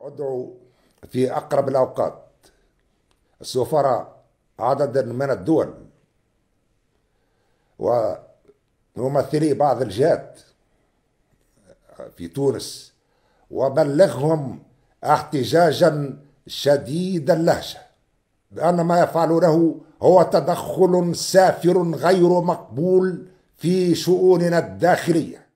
أدعو في أقرب الأوقات السفراء عدد من الدول وممثلي بعض الجهات في تونس وبلغهم احتجاجا شديد اللهجه بان ما يفعلونه هو تدخل سافر غير مقبول في شؤوننا الداخليه